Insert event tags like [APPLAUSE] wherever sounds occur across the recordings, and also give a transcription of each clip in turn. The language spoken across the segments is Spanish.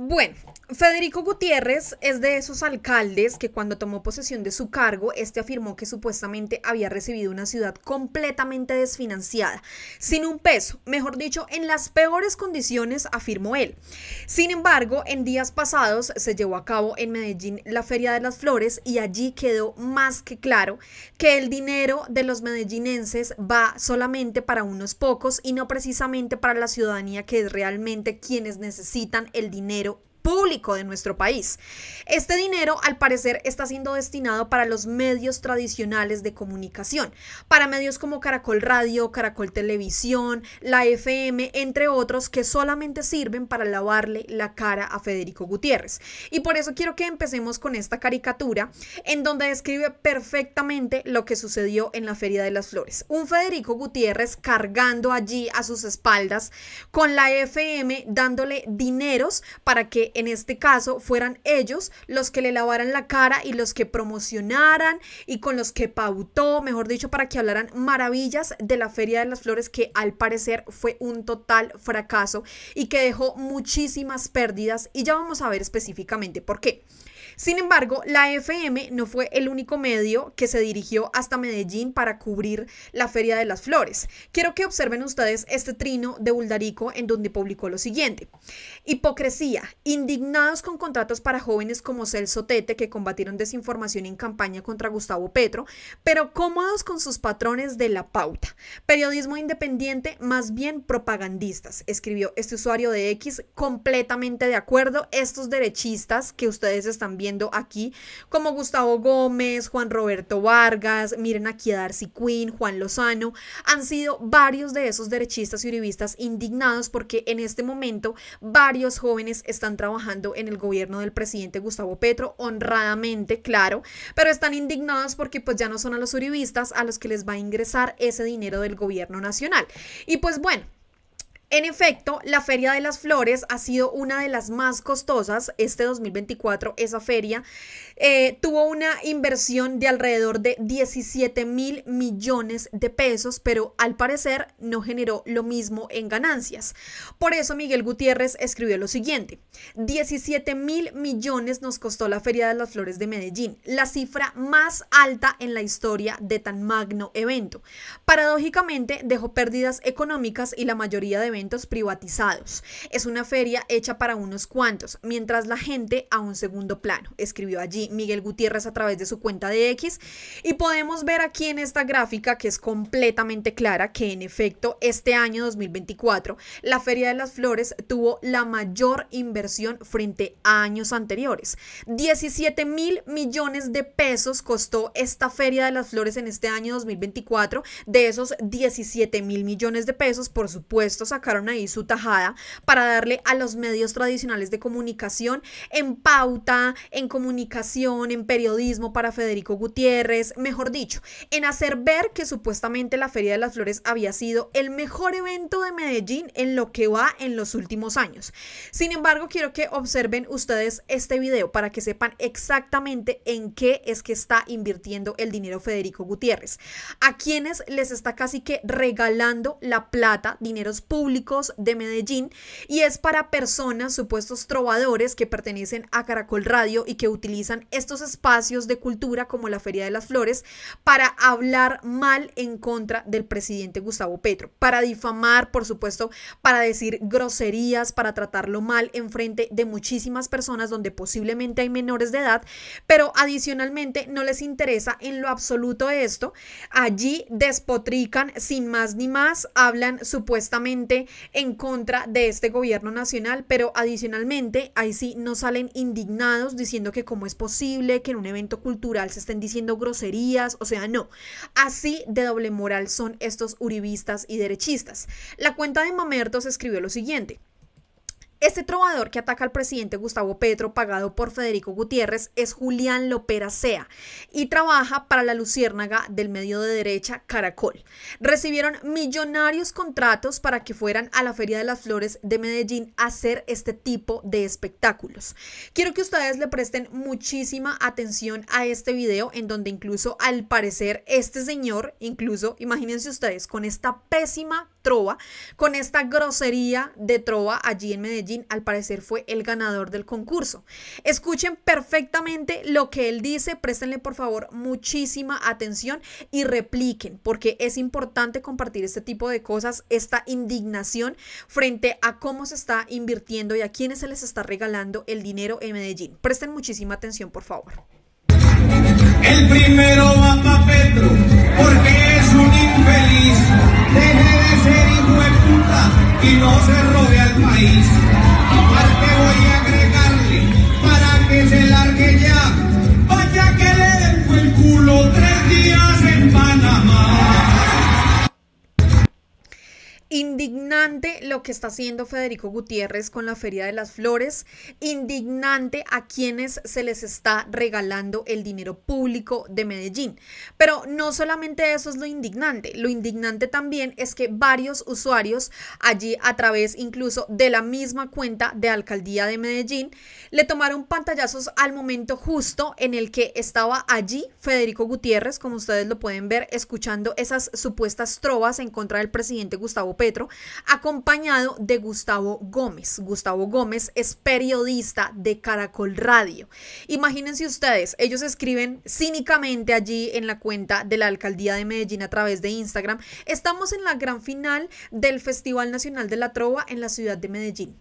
Bueno, Federico Gutiérrez es de esos alcaldes que cuando tomó posesión de su cargo, este afirmó que supuestamente había recibido una ciudad completamente desfinanciada, sin un peso, mejor dicho, en las peores condiciones, afirmó él. Sin embargo, en días pasados se llevó a cabo en Medellín la Feria de las Flores y allí quedó más que claro que el dinero de los medellinenses va solamente para unos pocos y no precisamente para la ciudadanía que es realmente quienes necesitan el dinero público de nuestro país. Este dinero, al parecer, está siendo destinado para los medios tradicionales de comunicación, para medios como Caracol Radio, Caracol Televisión, la FM, entre otros, que solamente sirven para lavarle la cara a Federico Gutiérrez. Y por eso quiero que empecemos con esta caricatura, en donde describe perfectamente lo que sucedió en la Feria de las Flores. Un Federico Gutiérrez cargando allí a sus espaldas con la FM dándole dineros para que en este caso fueran ellos los que le lavaran la cara y los que promocionaran y con los que pautó, mejor dicho, para que hablaran maravillas de la Feria de las Flores que al parecer fue un total fracaso y que dejó muchísimas pérdidas y ya vamos a ver específicamente por qué. Sin embargo, la FM no fue el único medio que se dirigió hasta Medellín para cubrir la Feria de las Flores. Quiero que observen ustedes este trino de Uldarico en donde publicó lo siguiente. Hipocresía, indignados con contratos para jóvenes como Celso Tete que combatieron desinformación en campaña contra Gustavo Petro, pero cómodos con sus patrones de la pauta. Periodismo independiente, más bien propagandistas, escribió este usuario de X completamente de acuerdo. Estos derechistas que ustedes están viendo aquí, como Gustavo Gómez, Juan Roberto Vargas, miren aquí a Darcy Quinn, Juan Lozano, han sido varios de esos derechistas y uribistas indignados porque en este momento varios jóvenes están trabajando en el gobierno del presidente Gustavo Petro, honradamente, claro, pero están indignados porque pues ya no son a los uribistas a los que les va a ingresar ese dinero del gobierno nacional. Y pues bueno, en efecto, la Feria de las Flores ha sido una de las más costosas. Este 2024, esa feria eh, tuvo una inversión de alrededor de 17 mil millones de pesos, pero al parecer no generó lo mismo en ganancias. Por eso Miguel Gutiérrez escribió lo siguiente. 17 mil millones nos costó la Feria de las Flores de Medellín, la cifra más alta en la historia de tan magno evento. Paradójicamente, dejó pérdidas económicas y la mayoría de privatizados. Es una feria hecha para unos cuantos, mientras la gente a un segundo plano, escribió allí Miguel Gutiérrez a través de su cuenta de X. Y podemos ver aquí en esta gráfica que es completamente clara que en efecto este año 2024 la Feria de las Flores tuvo la mayor inversión frente a años anteriores. 17 mil millones de pesos costó esta Feria de las Flores en este año 2024. De esos 17 mil millones de pesos, por supuesto, ahí su tajada para darle a los medios tradicionales de comunicación en pauta, en comunicación, en periodismo para Federico Gutiérrez, mejor dicho, en hacer ver que supuestamente la Feria de las Flores había sido el mejor evento de Medellín en lo que va en los últimos años. Sin embargo, quiero que observen ustedes este video para que sepan exactamente en qué es que está invirtiendo el dinero Federico Gutiérrez, a quienes les está casi que regalando la plata, dineros públicos de Medellín y es para personas, supuestos trovadores que pertenecen a Caracol Radio y que utilizan estos espacios de cultura como la Feria de las Flores para hablar mal en contra del presidente Gustavo Petro, para difamar, por supuesto, para decir groserías, para tratarlo mal en frente de muchísimas personas donde posiblemente hay menores de edad, pero adicionalmente no les interesa en lo absoluto esto. Allí despotrican sin más ni más, hablan supuestamente en contra de este gobierno nacional, pero adicionalmente ahí sí no salen indignados diciendo que cómo es posible que en un evento cultural se estén diciendo groserías, o sea, no. Así de doble moral son estos uribistas y derechistas. La cuenta de Mamertos escribió lo siguiente. Este trovador que ataca al presidente Gustavo Petro, pagado por Federico Gutiérrez, es Julián Lopera Sea y trabaja para la luciérnaga del medio de derecha Caracol. Recibieron millonarios contratos para que fueran a la Feria de las Flores de Medellín a hacer este tipo de espectáculos. Quiero que ustedes le presten muchísima atención a este video en donde incluso al parecer este señor, incluso imagínense ustedes con esta pésima trova, con esta grosería de trova allí en Medellín, Medellín al parecer fue el ganador del concurso. Escuchen perfectamente lo que él dice, préstenle por favor muchísima atención y repliquen, porque es importante compartir este tipo de cosas, esta indignación frente a cómo se está invirtiendo y a quiénes se les está regalando el dinero en Medellín. Presten muchísima atención, por favor. El primero va para porque es un infeliz. ser y no se rodea el país. Aparte voy a agregarle para que se largue ya, vaya que le dejo el culo tres días en Panamá. Y Indignante lo que está haciendo Federico Gutiérrez con la Feria de las Flores. Indignante a quienes se les está regalando el dinero público de Medellín. Pero no solamente eso es lo indignante. Lo indignante también es que varios usuarios allí a través incluso de la misma cuenta de Alcaldía de Medellín le tomaron pantallazos al momento justo en el que estaba allí Federico Gutiérrez, como ustedes lo pueden ver, escuchando esas supuestas trovas en contra del presidente Gustavo Petro acompañado de Gustavo Gómez. Gustavo Gómez es periodista de Caracol Radio. Imagínense ustedes, ellos escriben cínicamente allí en la cuenta de la Alcaldía de Medellín a través de Instagram. Estamos en la gran final del Festival Nacional de la Trova en la ciudad de Medellín.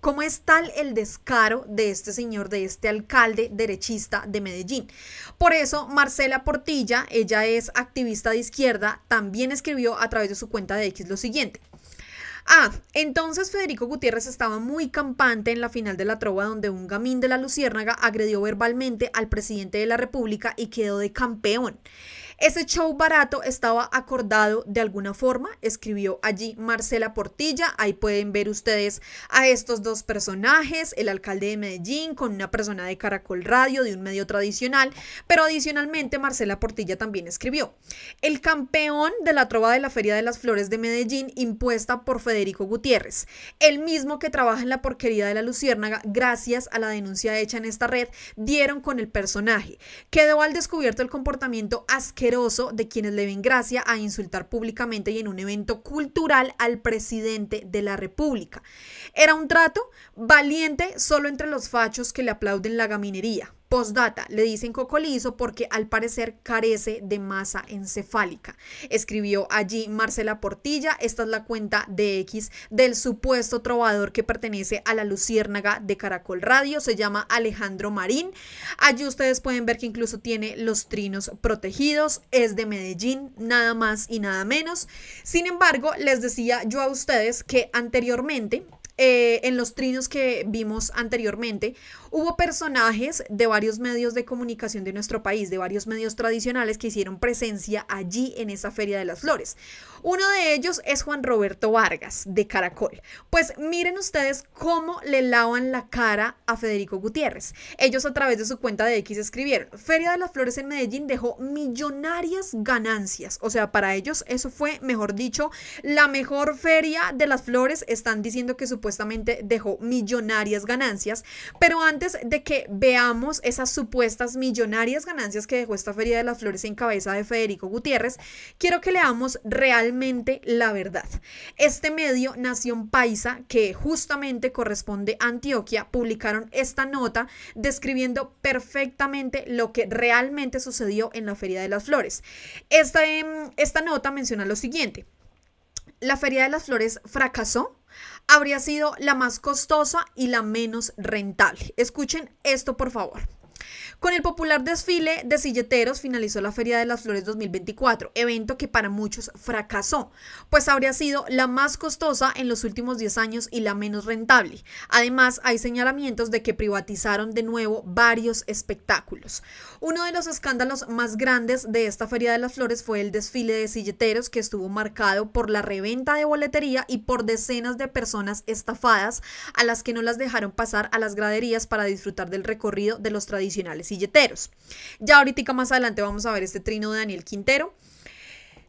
¿Cómo es tal el descaro de este señor, de este alcalde derechista de Medellín? Por eso, Marcela Portilla, ella es activista de izquierda, también escribió a través de su cuenta de X lo siguiente. Ah, entonces Federico Gutiérrez estaba muy campante en la final de la trova donde un gamín de la Luciérnaga agredió verbalmente al presidente de la República y quedó de campeón. Ese show barato estaba acordado de alguna forma, escribió allí Marcela Portilla. Ahí pueden ver ustedes a estos dos personajes, el alcalde de Medellín con una persona de Caracol Radio, de un medio tradicional, pero adicionalmente Marcela Portilla también escribió. El campeón de la trova de la Feria de las Flores de Medellín impuesta por Federico Gutiérrez, el mismo que trabaja en la porquería de la Luciérnaga gracias a la denuncia hecha en esta red, dieron con el personaje. Quedó al descubierto el comportamiento asqueroso de quienes le ven gracia a insultar públicamente y en un evento cultural al presidente de la República. Era un trato valiente solo entre los fachos que le aplauden la gaminería. Postdata, le dicen cocolizo porque al parecer carece de masa encefálica. Escribió allí Marcela Portilla, esta es la cuenta de X del supuesto trovador que pertenece a la Luciérnaga de Caracol Radio, se llama Alejandro Marín. Allí ustedes pueden ver que incluso tiene los trinos protegidos, es de Medellín, nada más y nada menos. Sin embargo, les decía yo a ustedes que anteriormente eh, en los trinos que vimos anteriormente, hubo personajes de varios medios de comunicación de nuestro país, de varios medios tradicionales que hicieron presencia allí en esa Feria de las Flores. Uno de ellos es Juan Roberto Vargas, de Caracol. Pues miren ustedes cómo le lavan la cara a Federico Gutiérrez. Ellos a través de su cuenta de X escribieron, Feria de las Flores en Medellín dejó millonarias ganancias. O sea, para ellos eso fue, mejor dicho, la mejor feria de las flores. Están diciendo que supuestamente supuestamente dejó millonarias ganancias. Pero antes de que veamos esas supuestas millonarias ganancias que dejó esta Feria de las Flores en cabeza de Federico Gutiérrez, quiero que leamos realmente la verdad. Este medio, Nación Paisa, que justamente corresponde a Antioquia, publicaron esta nota describiendo perfectamente lo que realmente sucedió en la Feria de las Flores. Esta, em, esta nota menciona lo siguiente. La Feria de las Flores fracasó habría sido la más costosa y la menos rentable. Escuchen esto, por favor. Con el popular desfile de silleteros finalizó la Feria de las Flores 2024, evento que para muchos fracasó, pues habría sido la más costosa en los últimos 10 años y la menos rentable. Además, hay señalamientos de que privatizaron de nuevo varios espectáculos. Uno de los escándalos más grandes de esta Feria de las Flores fue el desfile de silleteros que estuvo marcado por la reventa de boletería y por decenas de personas estafadas a las que no las dejaron pasar a las graderías para disfrutar del recorrido de los tradicionales silleteros. Ya ahorita más adelante vamos a ver este trino de Daniel Quintero.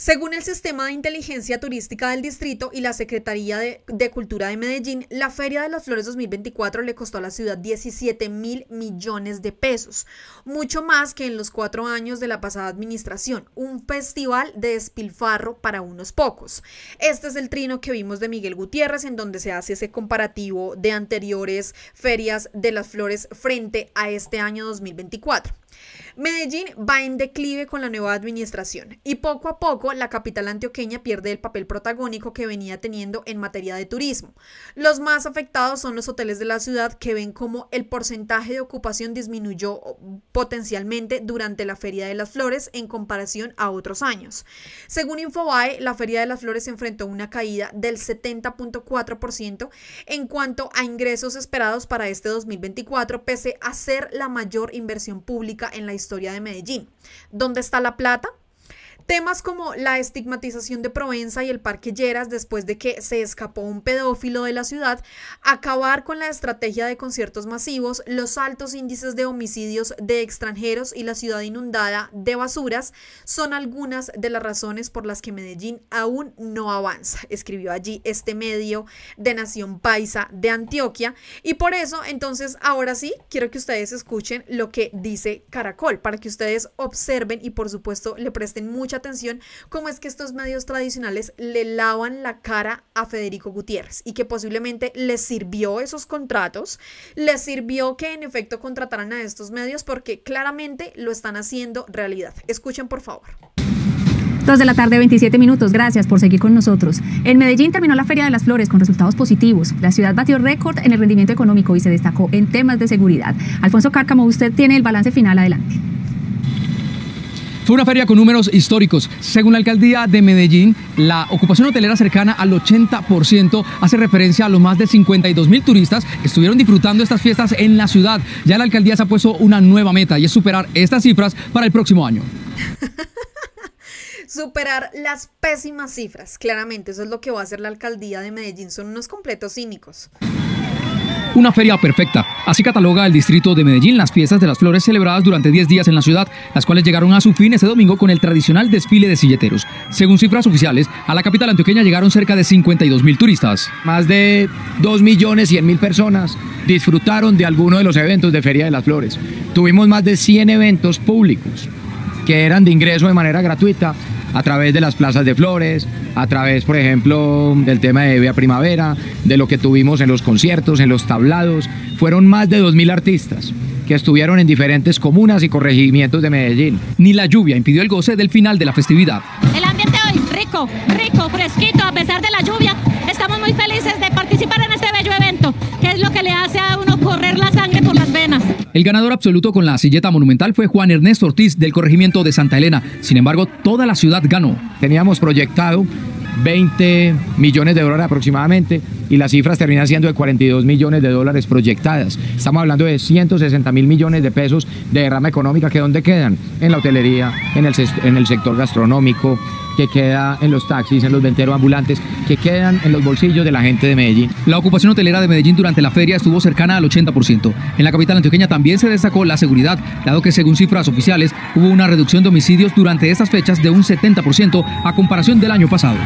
Según el Sistema de Inteligencia Turística del Distrito y la Secretaría de, Cultura de Medellín, la Feria de las Flores 2024 le costó a la ciudad 17 mil millones de pesos, mucho más que en los cuatro años de la pasada administración, un festival de despilfarro para unos pocos. Este es el trino que vimos de Miguel Gutiérrez, en donde se hace ese comparativo de anteriores ferias de las flores frente a este año 2024. Medellín va en declive con la nueva administración y poco a poco la capital antioqueña pierde el papel protagónico que venía teniendo en materia de turismo. Los más afectados son los hoteles de la ciudad que ven como el porcentaje de ocupación disminuyó potencialmente durante la Feria de las Flores en comparación a otros años. Según Infobae, la Feria de las Flores enfrentó una caída del 70.4% en cuanto a ingresos esperados para este 2024, pese a ser la mayor inversión pública en la historia de Medellín. ¿Dónde está la plata? Temas como la estigmatización de Provenza y el Parque Lleras después de que se escapó un pedófilo de la ciudad, acabar con la estrategia de conciertos masivos, los altos índices de homicidios de extranjeros y la ciudad inundada de basuras son algunas de las razones por las que Medellín aún no avanza, escribió allí este medio de Nación Paisa de Antioquia. Y por eso, entonces, ahora sí, quiero que ustedes escuchen lo que dice Caracol, para que ustedes observen y por supuesto le presten mucha atención cómo es que estos medios tradicionales le lavan la cara a Federico Gutiérrez y que posiblemente les sirvió esos contratos, les sirvió que en efecto contrataran a estos medios porque claramente lo están haciendo realidad. Escuchen por favor. 2 de la tarde, 27 minutos. Gracias por seguir con nosotros. En Medellín terminó la Feria de las Flores con resultados positivos. La ciudad batió récord en el rendimiento económico y se destacó en temas de seguridad. Alfonso Cárcamo, usted tiene el balance final. Adelante. Fue una feria con números históricos. Según la alcaldía de Medellín, la ocupación hotelera cercana al 80% hace referencia a los más de 52 mil turistas que estuvieron disfrutando estas fiestas en la ciudad. Ya la alcaldía se ha puesto una nueva meta y es superar estas cifras para el próximo año. [LAUGHS] superar las pésimas cifras, claramente, eso es lo que va a hacer la alcaldía de Medellín, son unos completos cínicos. Una feria perfecta. Así cataloga el distrito de Medellín las fiestas de las flores celebradas durante 10 días en la ciudad, las cuales llegaron a su fin ese domingo con el tradicional desfile de silleteros. Según cifras oficiales, a la capital antioqueña llegaron cerca de 52 mil turistas. Más de 2 millones mil personas disfrutaron de alguno de los eventos de Feria de las Flores. Tuvimos más de 100 eventos públicos que eran de ingreso de manera gratuita a través de las plazas de flores, a través, por ejemplo, del tema de Vía Primavera, de lo que tuvimos en los conciertos, en los tablados. Fueron más de 2.000 artistas que estuvieron en diferentes comunas y corregimientos de Medellín. Ni la lluvia impidió el goce del final de la festividad. El ambiente hoy, rico, rico, fresquito, a pesar de la lluvia. Estamos muy felices de participar en este bello evento, que es lo que le hace a uno correr la sangre el ganador absoluto con la silleta monumental fue Juan Ernesto Ortiz del corregimiento de Santa Elena. Sin embargo, toda la ciudad ganó. Teníamos proyectado 20 millones de dólares aproximadamente y las cifras terminan siendo de 42 millones de dólares proyectadas. Estamos hablando de 160 mil millones de pesos de derrama económica que dónde quedan? En la hotelería, en el sector gastronómico, que queda en los taxis, en los venteros ambulantes, que quedan en los bolsillos de la gente de Medellín. La ocupación hotelera de Medellín durante la feria estuvo cercana al 80%. En la capital antioqueña también se destacó la seguridad, dado que según cifras oficiales hubo una reducción de homicidios durante estas fechas de un 70% a comparación del año pasado.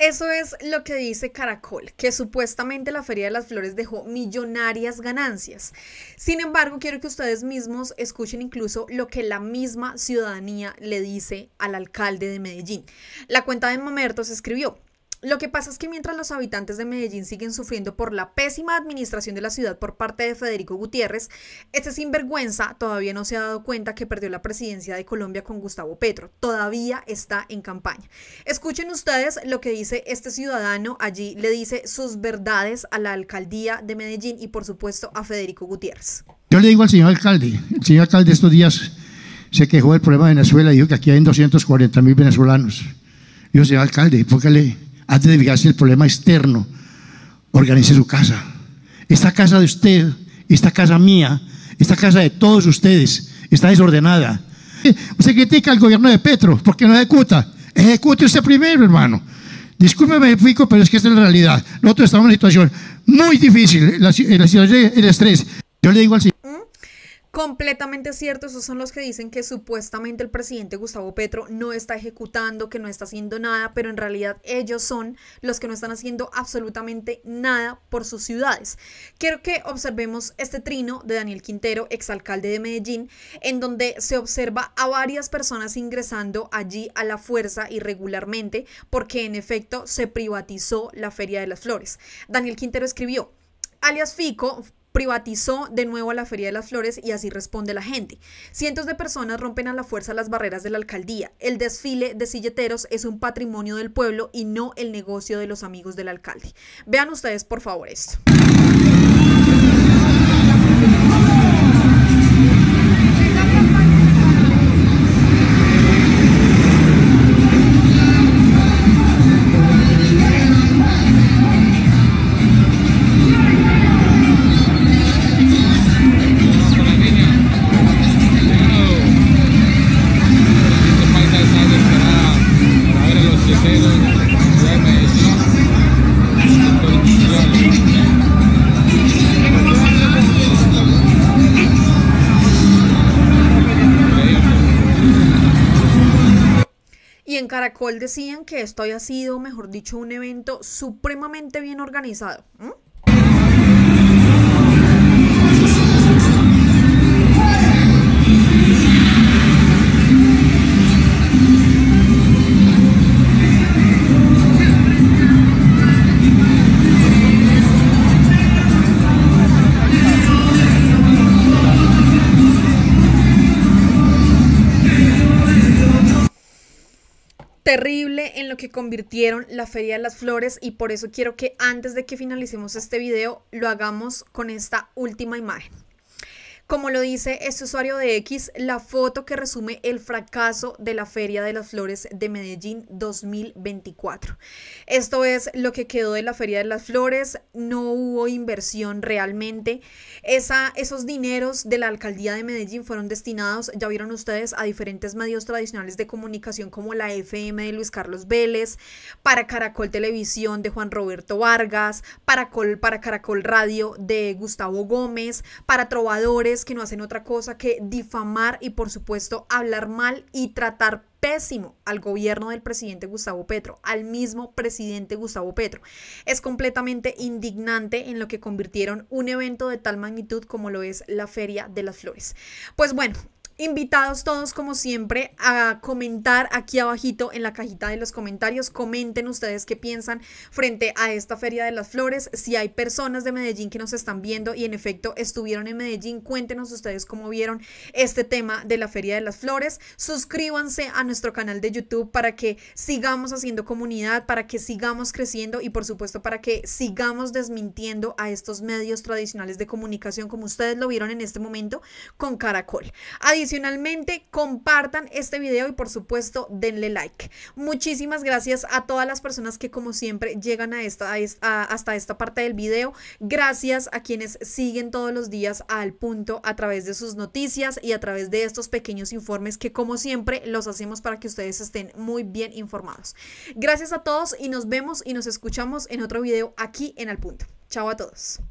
Eso es lo que dice Caracol, que supuestamente la Feria de las Flores dejó millonarias ganancias. Sin embargo, quiero que ustedes mismos escuchen incluso lo que la misma ciudadanía le dice al alcalde de Medellín. La cuenta de momertos escribió, lo que pasa es que mientras los habitantes de Medellín siguen sufriendo por la pésima administración de la ciudad por parte de Federico Gutiérrez, este sinvergüenza todavía no se ha dado cuenta que perdió la presidencia de Colombia con Gustavo Petro. Todavía está en campaña. Escuchen ustedes lo que dice este ciudadano. Allí le dice sus verdades a la alcaldía de Medellín y por supuesto a Federico Gutiérrez. Yo le digo al señor alcalde, el señor alcalde estos días se quejó del problema de Venezuela y dijo que aquí hay 240 mil venezolanos. Yo señor alcalde, ¿por qué le antes de fijarse el problema externo, organice su casa. Esta casa de usted, esta casa mía, esta casa de todos ustedes está desordenada. Eh, usted critica al gobierno de Petro porque no ejecuta. Ejecute usted primero, hermano. Discúlpeme, Fico, pero es que esta es la realidad. Nosotros estamos en una situación muy difícil, la, la situación el estrés. Yo le digo al Señor completamente cierto, esos son los que dicen que supuestamente el presidente Gustavo Petro no está ejecutando, que no está haciendo nada, pero en realidad ellos son los que no están haciendo absolutamente nada por sus ciudades. Quiero que observemos este trino de Daniel Quintero, exalcalde de Medellín, en donde se observa a varias personas ingresando allí a la fuerza irregularmente, porque en efecto se privatizó la Feria de las Flores. Daniel Quintero escribió, Alias Fico privatizó de nuevo a la Feria de las Flores y así responde la gente. Cientos de personas rompen a la fuerza las barreras de la alcaldía. El desfile de silleteros es un patrimonio del pueblo y no el negocio de los amigos del alcalde. Vean ustedes por favor esto. decían que esto había sido, mejor dicho, un evento supremamente bien organizado. convirtieron la Feria de las Flores y por eso quiero que antes de que finalicemos este video lo hagamos con esta última imagen. Como lo dice este usuario de X, la foto que resume el fracaso de la Feria de las Flores de Medellín 2024. Esto es lo que quedó de la Feria de las Flores, no hubo inversión realmente. esos dineros de la alcaldía de Medellín fueron destinados, ya vieron ustedes, a diferentes medios tradicionales de comunicación como la FM de Luis Carlos Vélez, para Caracol Televisión de Juan Roberto Vargas, para, para Caracol Radio de Gustavo Gómez, para Trovadores que no hacen otra cosa que difamar y por supuesto hablar mal y tratar pésimo al gobierno del presidente Gustavo Petro, al mismo presidente Gustavo Petro. Es completamente indignante en lo que convirtieron un evento de tal magnitud como lo es la Feria de las Flores. Pues bueno, invitados todos como siempre a comentar aquí abajito en la cajita de los comentarios, comenten ustedes qué piensan frente a esta Feria de las Flores, si hay personas de Medellín que nos están viendo y en efecto estuvieron en Medellín, cuéntenos ustedes cómo vieron este tema de la Feria de las Flores, suscríbanse a nuestro canal de YouTube para que sigamos haciendo comunidad, para que sigamos creciendo y por supuesto para que sigamos desmintiendo a estos medios tradicionales de comunicación como ustedes lo vieron en este momento con Caracol. Adicionalmente, compartan este video y por supuesto denle like. Muchísimas gracias a todas las personas que como siempre llegan hasta esta parte del video. Gracias a quienes siguen todos los días al punto a través de sus noticias y a través de estos pequeños informes que como siempre los hacemos para que ustedes estén muy bien informados. Gracias a todos y nos vemos y nos escuchamos en otro video aquí en Al Punto. Chao a todos.